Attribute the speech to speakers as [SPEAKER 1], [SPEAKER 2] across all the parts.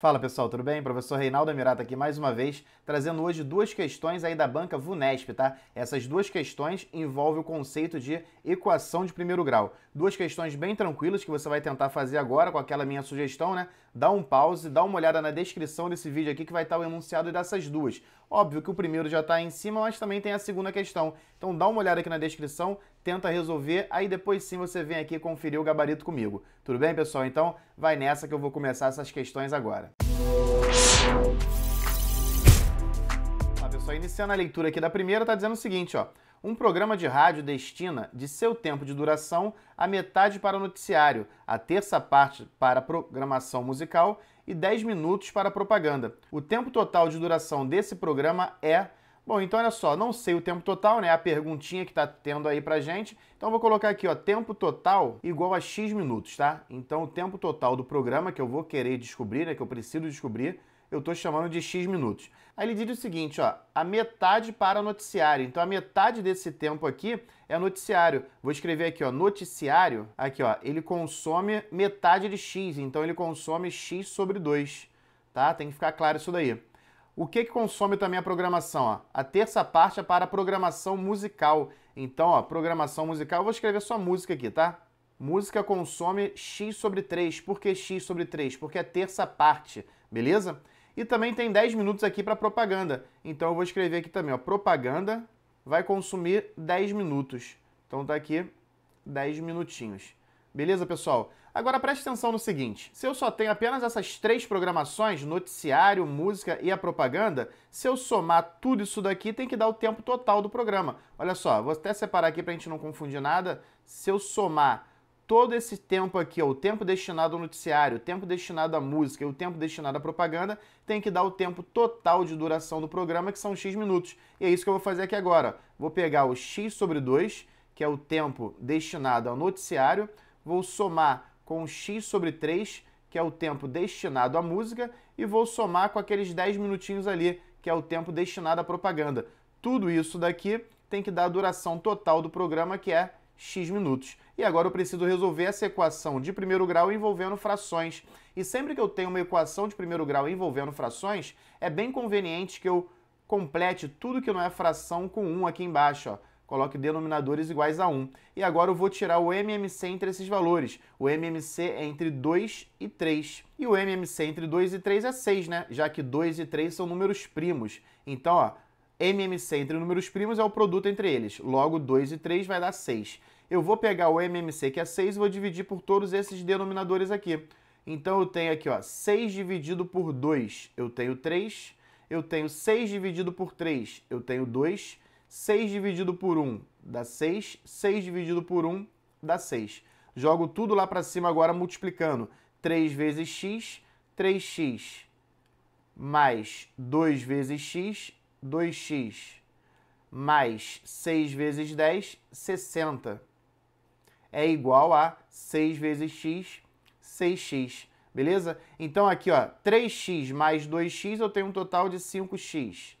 [SPEAKER 1] Fala pessoal, tudo bem? Professor Reinaldo Mirata aqui mais uma vez, trazendo hoje duas questões aí da banca VUNESP, tá? Essas duas questões envolvem o conceito de equação de primeiro grau. Duas questões bem tranquilas que você vai tentar fazer agora com aquela minha sugestão, né? dá um pause, dá uma olhada na descrição desse vídeo aqui que vai estar o enunciado dessas duas. Óbvio que o primeiro já está aí em cima, mas também tem a segunda questão. Então dá uma olhada aqui na descrição, tenta resolver, aí depois sim você vem aqui conferir o gabarito comigo. Tudo bem, pessoal? Então vai nessa que eu vou começar essas questões agora. Olá, pessoal. Iniciando a leitura aqui da primeira, está dizendo o seguinte, ó. Um programa de rádio destina de seu tempo de duração a metade para o noticiário, a terça parte para a programação musical e 10 minutos para a propaganda. O tempo total de duração desse programa é Bom, então olha só, não sei o tempo total, né? A perguntinha que tá tendo aí pra gente. Então eu vou colocar aqui, ó, tempo total igual a X minutos, tá? Então o tempo total do programa que eu vou querer descobrir, né, que eu preciso descobrir, eu estou chamando de X minutos. Aí ele diz o seguinte, ó, a metade para noticiário. Então a metade desse tempo aqui é noticiário. Vou escrever aqui, ó, noticiário. Aqui, ó, ele consome metade de X, então ele consome X sobre 2, tá? Tem que ficar claro isso daí. O que, que consome também a programação? Ó? A terça parte é para a programação musical. Então, ó, programação musical, eu vou escrever só música aqui, tá? Música consome x sobre 3. Por que x sobre 3? Porque é terça parte, beleza? E também tem 10 minutos aqui para propaganda. Então eu vou escrever aqui também, ó, propaganda vai consumir 10 minutos. Então tá aqui 10 minutinhos. Beleza, pessoal? Agora preste atenção no seguinte: se eu só tenho apenas essas três programações, noticiário, música e a propaganda, se eu somar tudo isso daqui, tem que dar o tempo total do programa. Olha só, vou até separar aqui para a gente não confundir nada. Se eu somar todo esse tempo aqui, ó, o tempo destinado ao noticiário, o tempo destinado à música e o tempo destinado à propaganda, tem que dar o tempo total de duração do programa, que são X minutos. E é isso que eu vou fazer aqui agora. Vou pegar o X sobre 2, que é o tempo destinado ao noticiário, vou somar com o X sobre 3, que é o tempo destinado à música, e vou somar com aqueles 10 minutinhos ali, que é o tempo destinado à propaganda. Tudo isso daqui tem que dar a duração total do programa, que é x minutos. E agora eu preciso resolver essa equação de primeiro grau envolvendo frações. E sempre que eu tenho uma equação de primeiro grau envolvendo frações, é bem conveniente que eu complete tudo que não é fração com 1 aqui embaixo. Ó. Coloque denominadores iguais a 1. E agora eu vou tirar o MMC entre esses valores. O MMC é entre 2 e 3. E o MMC entre 2 e 3 é 6, né? Já que 2 e 3 são números primos. Então, ó, MMC entre números primos é o produto entre eles. Logo, 2 e 3 vai dar 6. Eu vou pegar o MMC, que é 6, e vou dividir por todos esses denominadores aqui. Então eu tenho aqui, ó, 6 dividido por 2, eu tenho 3. Eu tenho 6 dividido por 3, eu tenho 2. 6 dividido por 1 dá 6. 6 dividido por 1 dá 6. Jogo tudo lá para cima agora multiplicando. 3 vezes x, 3x mais 2 vezes x 2x mais 6 vezes 10, 60. É igual a 6 vezes x, 6x. Beleza? Então aqui, ó, 3x mais 2x, eu tenho um total de 5x.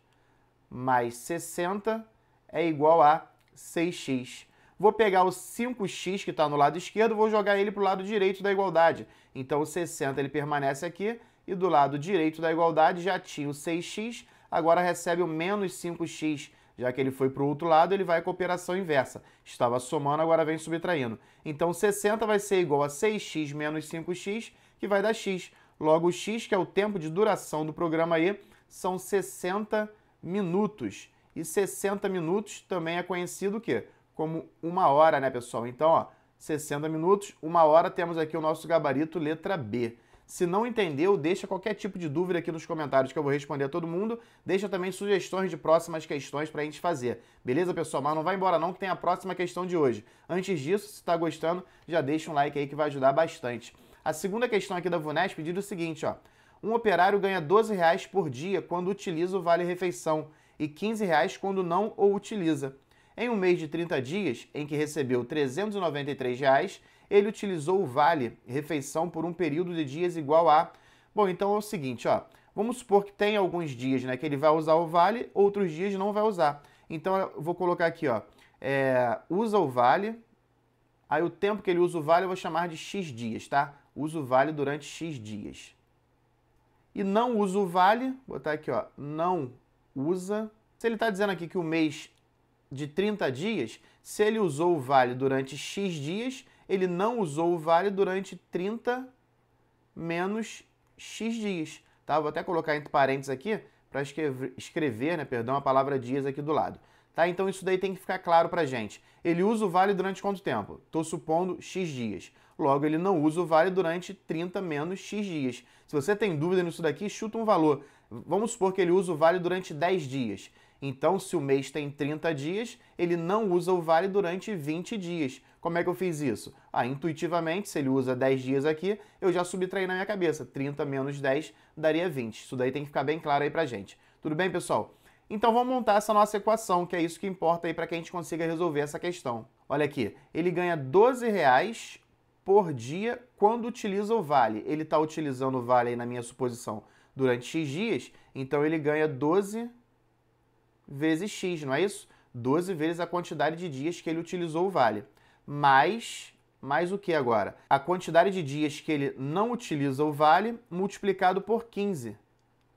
[SPEAKER 1] Mais 60 é igual a 6x. Vou pegar o 5x que está no lado esquerdo, vou jogar ele para o lado direito da igualdade. Então o 60 ele permanece aqui e do lado direito da igualdade já tinha o 6x, agora recebe o menos 5x. Já que ele foi para o outro lado, ele vai com a operação inversa. Estava somando, agora vem subtraindo. Então 60 vai ser igual a 6x menos 5x, que vai dar x. Logo, o x, que é o tempo de duração do programa aí, são 60 minutos. E 60 minutos também é conhecido o quê? Como uma hora, né, pessoal? Então, ó, 60 minutos, uma hora, temos aqui o nosso gabarito letra B. Se não entendeu, deixa qualquer tipo de dúvida aqui nos comentários que eu vou responder a todo mundo. Deixa também sugestões de próximas questões para a gente fazer. Beleza, pessoal? Mas não vai embora não que tem a próxima questão de hoje. Antes disso, se está gostando, já deixa um like aí que vai ajudar bastante. A segunda questão aqui da Vunesp diz o seguinte, ó. Um operário ganha 12 reais por dia quando utiliza o Vale Refeição e 15 reais quando não o utiliza. Em um mês de 30 dias, em que recebeu R$ 393, reais, ele utilizou o vale refeição por um período de dias igual a. Bom, então é o seguinte, ó. Vamos supor que tem alguns dias né, que ele vai usar o vale, outros dias não vai usar. Então eu vou colocar aqui, ó. É, usa o vale. Aí o tempo que ele usa o vale eu vou chamar de X dias, tá? Usa o vale durante X dias. E não usa o vale, vou botar aqui, ó. Não usa. Se ele está dizendo aqui que o mês de 30 dias, se ele usou o vale durante X dias, ele não usou o vale durante 30 menos X dias. Tá? Vou até colocar entre parênteses aqui para escrever, né, perdão, a palavra dias aqui do lado. Tá? Então isso daí tem que ficar claro para gente. Ele usa o vale durante quanto tempo? Estou supondo X dias. Logo, ele não usa o vale durante 30 menos X dias. Se você tem dúvida nisso daqui, chuta um valor. Vamos supor que ele usa o vale durante 10 dias. Então, se o mês tem 30 dias, ele não usa o vale durante 20 dias. Como é que eu fiz isso? Ah, intuitivamente, se ele usa 10 dias aqui, eu já subtraí na minha cabeça. 30 menos 10 daria 20. Isso daí tem que ficar bem claro aí pra gente. Tudo bem, pessoal? Então vamos montar essa nossa equação, que é isso que importa aí para que a gente consiga resolver essa questão. Olha aqui, ele ganha 12 reais por dia quando utiliza o vale. Ele está utilizando o vale aí na minha suposição durante x dias, então ele ganha 12 vezes x, não é isso? 12 vezes a quantidade de dias que ele utilizou o vale. Mais, mais o que agora? A quantidade de dias que ele não utiliza o vale multiplicado por 15.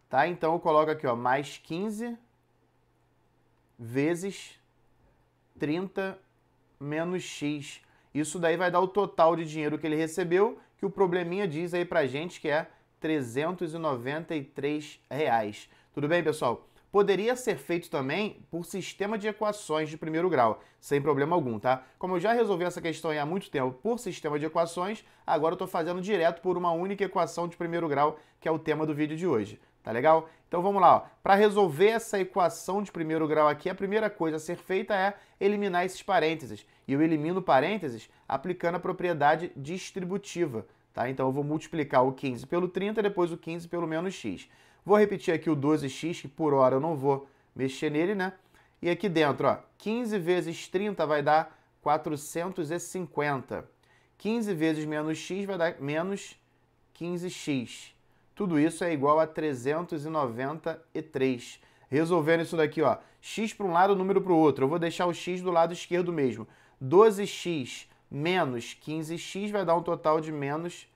[SPEAKER 1] Tá? Então eu coloco aqui, ó, mais 15 vezes 30 menos x. Isso daí vai dar o total de dinheiro que ele recebeu, que o probleminha diz aí pra gente que é 393 reais. Tudo bem, pessoal? poderia ser feito também por sistema de equações de primeiro grau, sem problema algum, tá? Como eu já resolvi essa questão há muito tempo por sistema de equações, agora eu estou fazendo direto por uma única equação de primeiro grau, que é o tema do vídeo de hoje. Tá legal? Então vamos lá. Para resolver essa equação de primeiro grau aqui, a primeira coisa a ser feita é eliminar esses parênteses. E eu elimino parênteses aplicando a propriedade distributiva. Tá? Então eu vou multiplicar o 15 pelo 30 e depois o 15 pelo menos x. Vou repetir aqui o 12x, que por hora eu não vou mexer nele, né? E aqui dentro, ó, 15 vezes 30 vai dar 450. 15 vezes menos x vai dar menos 15x. Tudo isso é igual a 393. Resolvendo isso daqui, ó, x para um lado, número para o outro. Eu vou deixar o x do lado esquerdo mesmo. 12x menos 15x vai dar um total de menos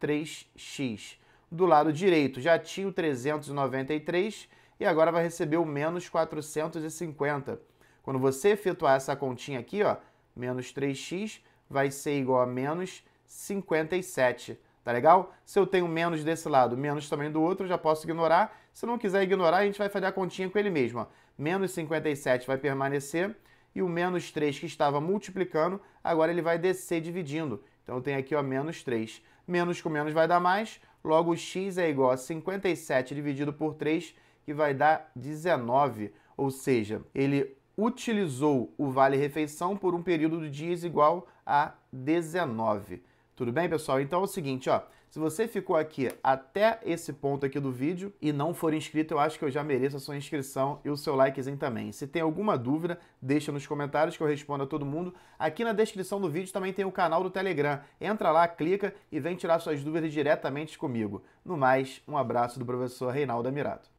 [SPEAKER 1] 3x do lado direito. Já tinha o 393 e agora vai receber o menos 450. Quando você efetuar essa continha aqui, ó, menos 3x vai ser igual a menos 57. Tá legal? Se eu tenho menos desse lado, menos também do outro, já posso ignorar. Se não quiser ignorar, a gente vai fazer a continha com ele mesmo. Ó. Menos 57 vai permanecer e o menos 3 que estava multiplicando, agora ele vai descer dividindo. Então eu tenho aqui ó, menos 3. Menos com menos vai dar mais, Logo, x é igual a 57 dividido por 3, que vai dar 19. Ou seja, ele utilizou o vale-refeição por um período de dias igual a 19. Tudo bem, pessoal? Então é o seguinte, ó. Se você ficou aqui até esse ponto aqui do vídeo e não for inscrito, eu acho que eu já mereço a sua inscrição e o seu likezinho também. Se tem alguma dúvida, deixa nos comentários que eu respondo a todo mundo. Aqui na descrição do vídeo também tem o canal do Telegram. Entra lá, clica e vem tirar suas dúvidas diretamente comigo. No mais, um abraço do professor Reinaldo Amirato.